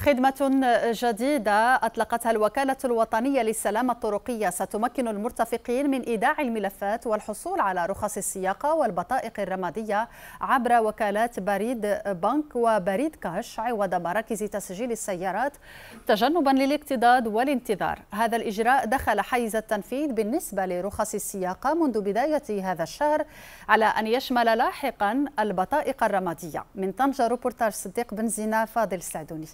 خدمة جديدة أطلقتها الوكالة الوطنية للسلامة الطرقية ستمكن المرتفقين من إيداع الملفات والحصول على رخص السياقة والبطائق الرمادية عبر وكالات بريد بنك وبريد كاش عوض مراكز تسجيل السيارات تجنبا للاقتضاد والانتظار هذا الإجراء دخل حيز التنفيذ بالنسبة لرخص السياقة منذ بداية هذا الشهر على أن يشمل لاحقا البطائق الرمادية من طنجة روبورتاج صديق زينة فاضل السعدوني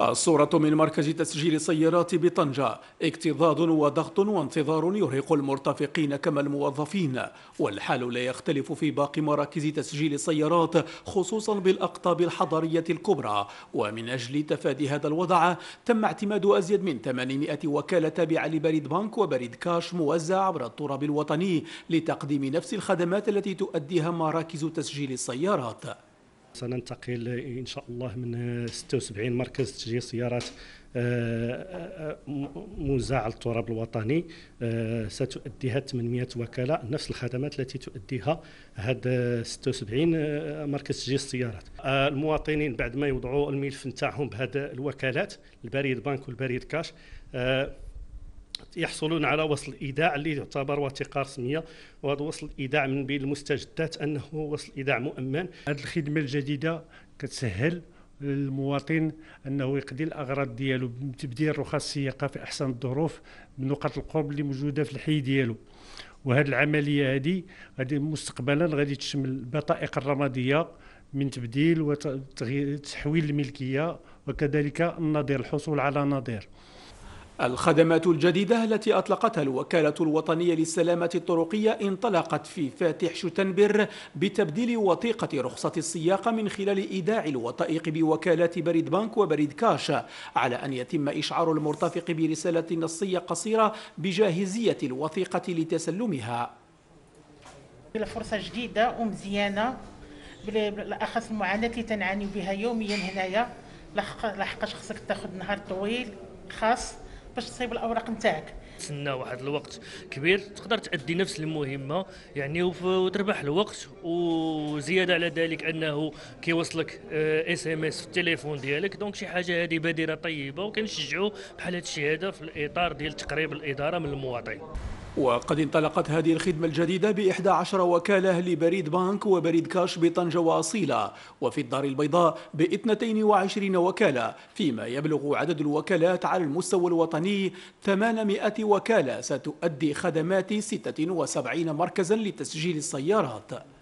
الصورة من مركز تسجيل السيارات بطنجة اكتظاظ وضغط وانتظار يرهق المرتفقين كما الموظفين والحال لا يختلف في باقي مراكز تسجيل السيارات خصوصا بالأقطاب الحضرية الكبرى ومن أجل تفادي هذا الوضع تم اعتماد أزيد من 800 وكالة تابعة لبريد بنك وبريد كاش موزع عبر التراب الوطني لتقديم نفس الخدمات التي تؤديها مراكز تسجيل السيارات سننتقل ان شاء الله من 76 مركز تسجيل سيارات آه، آه، موزع على التراب الوطني آه، ستؤديها 800 وكاله نفس الخدمات التي تؤديها هاد 76 مركز تسجيل السيارات المواطنين بعد ما يوضعوا الملف نتاعهم بهاد الوكالات البريد بنك والبريد كاش يحصلون على وصل ايداع اللي يعتبر وثيقه رسميه وهذا وصل ايداع من بين المستجدات انه وصل ايداع مؤمن هذه الخدمه الجديده كتسهل للمواطن انه يقضي الاغراض ديالو بتبديل رخص السياقه في احسن الظروف بنقط القرب اللي موجوده في الحي ديالو وهذه العمليه هذه غادي مستقبلا غادي تشمل البطائق الرماديه من تبديل وتحويل الملكيه وكذلك النظير الحصول على نظير الخدمات الجديدة التي أطلقتها الوكالة الوطنية للسلامة الطرقية انطلقت في فاتح شتنبر بتبديل وثيقة رخصة السياقة من خلال إيداع الوثائق بوكالات بريد بنك وبريد كاش على أن يتم إشعار المرتفق برسالة نصية قصيرة بجاهزية الوثيقة لتسلمها فرصة جديدة ومزيانة بالأخص المعاناة اللي تنعاني بها يوميا هنايا لحقاش خصك تاخذ نهار طويل خاص باش تصيب الاوراق نتاعك تسنى واحد الوقت كبير تقدر تأدي نفس المهمه يعني وتربح الوقت وزياده على ذلك انه كيوصلك اس آه، ام اس في التليفون ديالك دونك شي حاجه هذه بادره طيبه وكنشجعوا بحال هذا الشيء هذا في الاطار ديال تقريب الاداره من المواطن وقد انطلقت هذه الخدمة الجديدة بإحدى عشر وكالة لبريد بانك وبريد كاش بطنجة وأصيلة وفي الدار البيضاء باثنتين وعشرين وكالة فيما يبلغ عدد الوكالات على المستوى الوطني 800 وكالة ستؤدي خدمات 76 مركزا لتسجيل السيارات